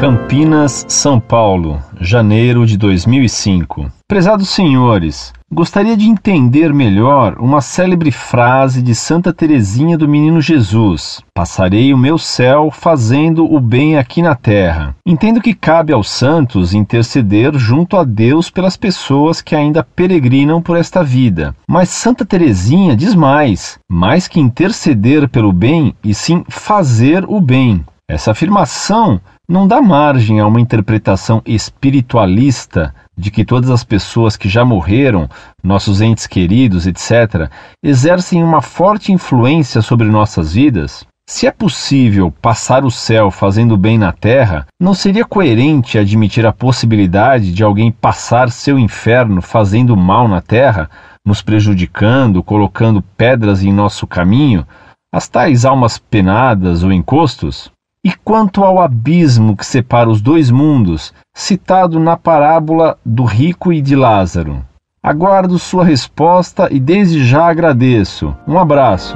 Campinas, São Paulo, janeiro de 2005. Prezados senhores, gostaria de entender melhor uma célebre frase de Santa Teresinha do Menino Jesus: Passarei o meu céu fazendo o bem aqui na terra. Entendo que cabe aos santos interceder junto a Deus pelas pessoas que ainda peregrinam por esta vida. Mas Santa Teresinha diz mais: mais que interceder pelo bem, e sim fazer o bem. Essa afirmação não dá margem a uma interpretação espiritualista de que todas as pessoas que já morreram, nossos entes queridos, etc., exercem uma forte influência sobre nossas vidas? Se é possível passar o céu fazendo bem na terra, não seria coerente admitir a possibilidade de alguém passar seu inferno fazendo mal na terra, nos prejudicando, colocando pedras em nosso caminho, as tais almas penadas ou encostos? E quanto ao abismo que separa os dois mundos, citado na parábola do rico e de Lázaro? Aguardo sua resposta e desde já agradeço. Um abraço.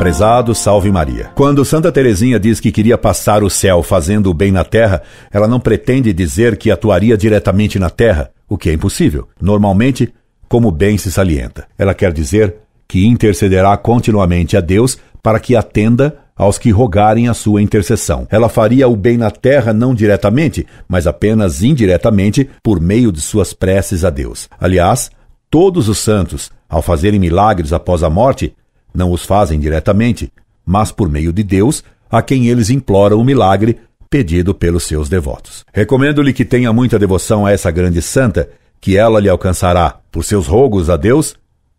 Prezado Salve Maria. Quando Santa Teresinha diz que queria passar o céu fazendo o bem na terra, ela não pretende dizer que atuaria diretamente na terra, o que é impossível. Normalmente, como bem se salienta. Ela quer dizer que intercederá continuamente a Deus para que atenda aos que rogarem a sua intercessão. Ela faria o bem na terra não diretamente, mas apenas indiretamente por meio de suas preces a Deus. Aliás, todos os santos, ao fazerem milagres após a morte, não os fazem diretamente, mas por meio de Deus, a quem eles imploram o milagre pedido pelos seus devotos. Recomendo-lhe que tenha muita devoção a essa grande santa, que ela lhe alcançará, por seus rogos a Deus,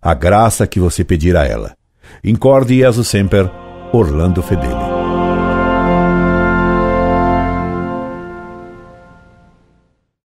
a graça que você pedir a ela. Incorde Jesus Semper, Orlando Fedeli.